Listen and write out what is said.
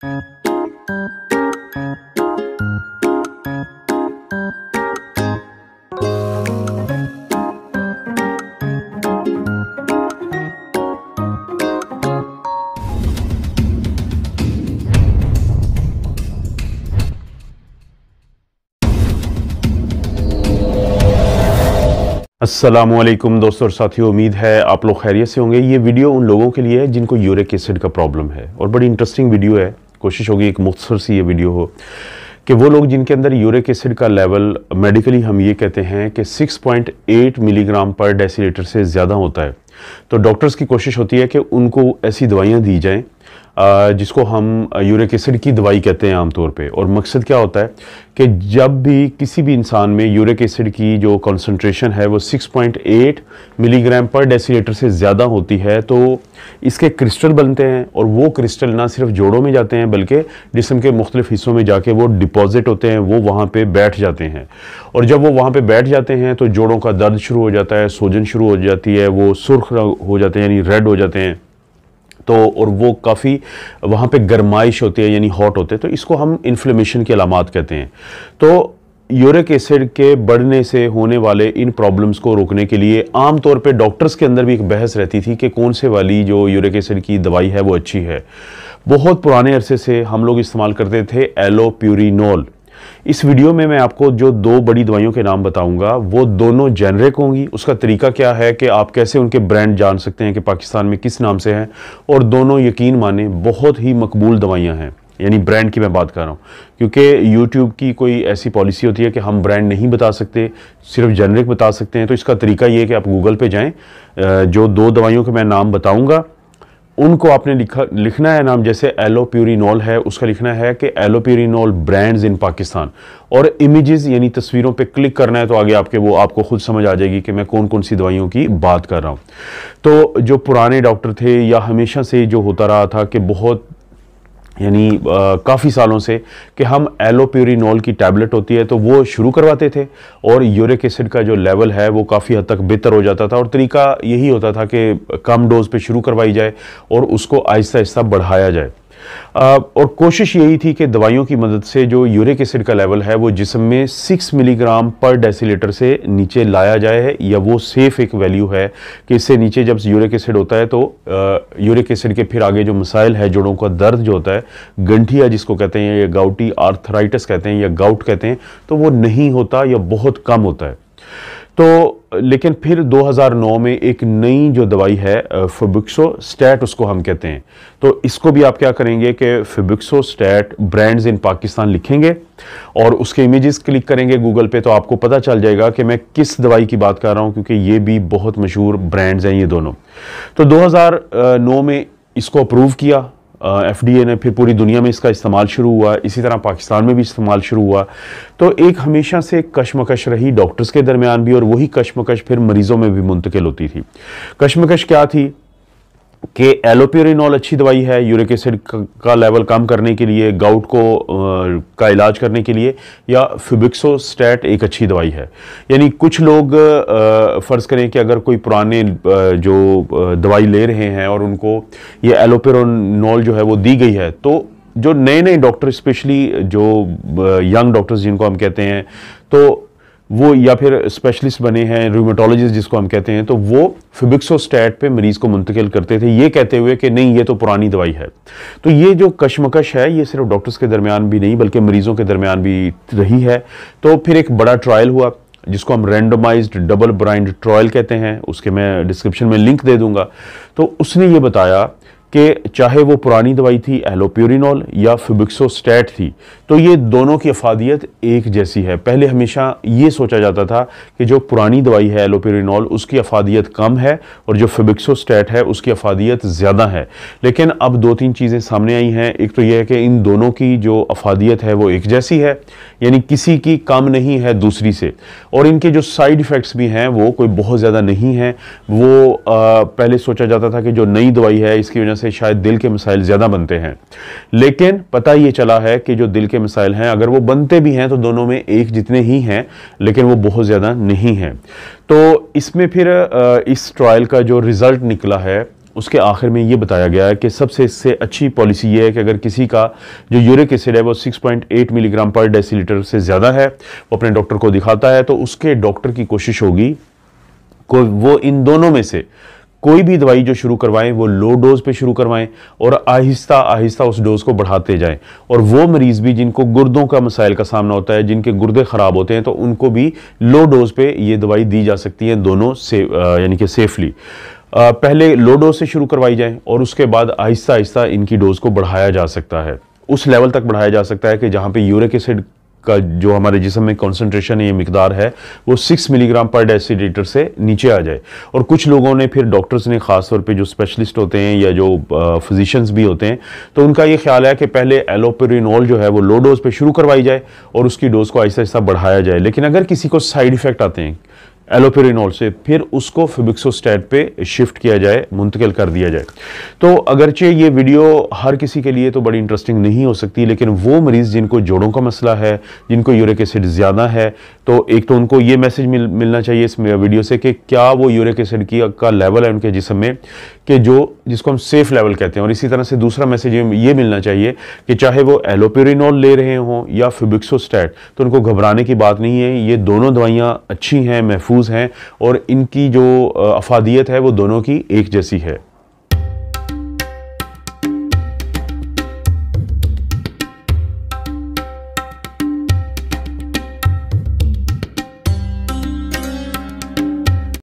असलम दोस्तों और साथियों उम्मीद है आप लोग खैरियत से होंगे ये वीडियो उन लोगों के लिए है जिनको यूरिक एसिड का प्रॉब्लम है और बड़ी इंटरेस्टिंग वीडियो है कोशिश होगी एक मुख्तर सी ये वीडियो हो कि वो लोग जिनके अंदर यूरिक एसिड का लेवल मेडिकली हम ये कहते हैं कि 6.8 मिलीग्राम पर डेसीटर से ज़्यादा होता है तो डॉक्टर्स की कोशिश होती है कि उनको ऐसी दवाइयाँ दी जाएँ जिसको हम यूरिक एसिड की दवाई कहते हैं आमतौर पे और मकसद क्या होता है कि जब भी किसी भी इंसान में यूरिक एसिड की जो कंसंट्रेशन है वो 6.8 मिलीग्राम पर डेसीटर से ज़्यादा होती है तो इसके क्रिस्टल बनते हैं और वो क्रिस्टल ना सिर्फ जोड़ों में जाते हैं बल्कि जिसम के मुख्तलिफ हिस्सों में जाके वो डिपॉजिट होते हैं वो वहाँ पर बैठ जाते हैं और जब वो वहाँ पर बैठ जाते हैं तो जोड़ों का दर्द शुरू हो जाता है सोजन शुरू हो जाती है वो सुर्ख हो जाते हैं यानी रेड हो जाते हैं तो और वो काफ़ी वहाँ पे गर्माइश होती है यानी हॉट होते हैं तो इसको हम इन्फ्लेमेशन की अलामत कहते हैं तो यूरिक एसिड के बढ़ने से होने वाले इन प्रॉब्लम्स को रोकने के लिए आम तौर पे डॉक्टर्स के अंदर भी एक बहस रहती थी कि कौन से वाली जो यूरिक एसिड की दवाई है वो अच्छी है बहुत पुराने अरसे से हम लोग इस्तेमाल करते थे एलोप्यूरिनोल इस वीडियो में मैं आपको जो दो बड़ी दवाइयों के नाम बताऊंगा वो दोनों जेनरिक होंगी उसका तरीका क्या है कि आप कैसे उनके ब्रांड जान सकते हैं कि पाकिस्तान में किस नाम से हैं और दोनों यकीन माने बहुत ही मकबूल दवाइयाँ हैं यानी ब्रांड की मैं बात कर रहा हूँ क्योंकि यूट्यूब की कोई ऐसी पॉलिसी होती है कि हम ब्रांड नहीं बता सकते सिर्फ जेनरिक बता सकते हैं तो इसका तरीका ये है कि आप गूगल पे जाएं जो दो दवाइयों के मैं नाम बताऊँगा उनको आपने लिखा लिखना है नाम जैसे एलो है उसका लिखना है कि एलो ब्रांड्स इन पाकिस्तान और इमेजेस यानी तस्वीरों पे क्लिक करना है तो आगे आपके वो आपको खुद समझ आ जाएगी कि मैं कौन कौन सी दवाइयों की बात कर रहा हूँ तो जो पुराने डॉक्टर थे या हमेशा से जो होता रहा था कि बहुत यानी काफ़ी सालों से कि हम एलोप्यूरिनॉल की टैबलेट होती है तो वो शुरू करवाते थे और यूरिक एसिड का जो लेवल है वो काफ़ी हद तक बेहतर हो जाता था और तरीका यही होता था कि कम डोज पे शुरू करवाई जाए और उसको आहिस्ता आहिस्ता बढ़ाया जाए और कोशिश यही थी कि दवाइयों की मदद से जो यूरिक एसिड का लेवल है वो जिसम में सिक्स मिलीग्राम पर डेसीटर से नीचे लाया जाए या वो सेफ़ एक वैल्यू है कि इससे नीचे जब यूरिक एसिड होता है तो यूरिक एसिड के फिर आगे जो मसाइल है जोड़ों का दर्द जो होता है गंठिया जिसको कहते हैं या गाउटी आर्थराइटस कहते हैं या गाउट कहते हैं तो वो नहीं होता या बहुत कम होता है तो लेकिन फिर 2009 में एक नई जो दवाई है फिबिक्सो स्टैट उसको हम कहते हैं तो इसको भी आप क्या करेंगे कि febuxostat brands in Pakistan लिखेंगे और उसके इमेजेस क्लिक करेंगे गूगल पे तो आपको पता चल जाएगा कि मैं किस दवाई की बात कर रहा हूँ क्योंकि ये भी बहुत मशहूर ब्रांड्स हैं ये दोनों तो दो में इसको अप्रूव किया एफ डी ए ने फिर पूरी दुनिया में इसका इस्तेमाल शुरू हुआ इसी तरह पाकिस्तान में भी इस्तेमाल शुरू हुआ तो एक हमेशा से कशमकश रही डॉक्टर्स के दरमियान भी और वही कशमकश फिर मरीज़ों में भी मुंतकिल होती थी कशमकश क्या थी कि एलोपेरिनॉल अच्छी दवाई है यूरिक एसिड का लेवल कम करने के लिए गाउट को आ, का इलाज करने के लिए या फिबिक्सोस्टैट एक अच्छी दवाई है यानी कुछ लोग फ़र्ज़ करें कि अगर कोई पुराने जो दवाई ले रहे हैं और उनको ये एलोपेरिनॉल जो है वो दी गई है तो जो नए नए डॉक्टर स्पेशली जो यंग डॉक्टर्स जिनको हम कहते हैं तो वो या फिर स्पेशलिस्ट बने हैं रूमेटोलॉजिस्ट जिसको हम कहते हैं तो वो फिबिक्सोस्टैट पे मरीज़ को मुंतकिल करते थे ये कहते हुए कि नहीं ये तो पुरानी दवाई है तो ये जो कशमकश है ये सिर्फ डॉक्टर्स के दरमियान भी नहीं बल्कि मरीज़ों के दरमियान भी रही है तो फिर एक बड़ा ट्रायल हुआ जिसको हम रेंडमाइज्ड डबल ब्राइंड ट्रायल कहते हैं उसके मैं डिस्क्रिप्शन में लिंक दे दूंगा तो उसने ये बताया कि चाहे वो पुरानी दवाई थी एलोप्योरिनॉल या फिबिक्सोस्टैट थी तो ये दोनों की अफादियत एक जैसी है पहले हमेशा ये सोचा जाता था कि जो पुरानी दवाई है एलोपेरिनॉल उसकी अफादियत कम है और जो फिबिक्सोस्टैट है उसकी अफादियत ज़्यादा है लेकिन अब दो तीन चीज़ें सामने आई हैं एक तो यह है कि इन दोनों की जो अफादियत है वो एक जैसी है यानी किसी की कम नहीं है दूसरी से और इनके जो साइड इफ़ेक्ट्स भी हैं वो कोई बहुत ज़्यादा नहीं है वो आ, पहले सोचा जाता था कि जो नई दवाई है इसकी वजह से शायद दिल के मसाइल ज़्यादा बनते हैं लेकिन पता ये चला है कि जो दिल के के मिसाइल हैं अगर वो बनते भी हैं तो दोनों में एक जितने ही हैं लेकिन वो बहुत ज़्यादा नहीं हैं तो इसमें फिर इस ट्रायल का जो रिज़ल्ट निकला है उसके आखिर में ये बताया गया है कि सबसे इससे अच्छी पॉलिसी ये है कि अगर किसी का जो यूरिक एसिड है वो 6.8 मिलीग्राम पर डेसीलीटर से ज़्यादा है वो अपने डॉक्टर को दिखाता है तो उसके डॉक्टर की कोशिश होगी को वो इन दोनों में से कोई भी दवाई जो शुरू करवाएं वो लो डोज़ पे शुरू करवाएं और आहिस्ता आहिस्ता उस डोज़ को बढ़ाते जाएं और वो मरीज़ भी जिनको गुर्दों का मसाइल का सामना होता है जिनके गुर्दे ख़राब होते हैं तो उनको भी लो डोज़ पे ये दवाई दी जा सकती है दोनों से यानी कि सेफली पहले लो डोज से शुरू करवाई जाए और उसके बाद आहिस्ता आहिस्ता इनकी डोज़ को बढ़ाया जा सकता है उस लेवल तक बढ़ाया जा सकता है कि जहाँ पे यूरिक एसिड का जो हमारे जिसम में कॉन्सेंट्रेशन ये मकदार है वो सिक्स मिलीग्राम पर डेसीलीटर से नीचे आ जाए और कुछ लोगों ने फिर डॉक्टर्स ने ख़ासतौर पर जो स्पेशलिस्ट होते हैं या जो फिजिशंस भी होते हैं तो उनका ये ख्याल है कि पहले एलोपेरिनॉल जो है वो लो डोज़ पर शुरू करवाई जाए और उसकी डोज़ को आहिस्ता आहिस्ता बढ़ाया जाए लेकिन अगर किसी को साइड इफ़ेक्ट आते हैं एलोपेरिनॉल से फिर उसको फिबिक्सोस्टैट पे शिफ्ट किया जाए मुंतकिल कर दिया जाए तो अगरचे ये वीडियो हर किसी के लिए तो बड़ी इंटरेस्टिंग नहीं हो सकती लेकिन वो मरीज़ जिनको जोड़ों का मसला है जिनको यूरिक एसिड ज़्यादा है तो एक तो उनको ये मैसेज मिल मिलना चाहिए इस वीडियो से कि क्या वो यूरिक एसिड की का लेवल है उनके जिसम में कि जो जिसको हम सेफ़ लेवल कहते हैं और इसी तरह से दूसरा मैसेज ये मिलना चाहिए कि चाहे वो एलोपेरिनॉल ले रहे हों या फिबिक्सोस्टैट तो उनको घबराने की बात नहीं है ये दोनों दवाइयाँ अच्छी हैं महफूज हैं और इनकी जो अफादियत है वो दोनों की एक जैसी है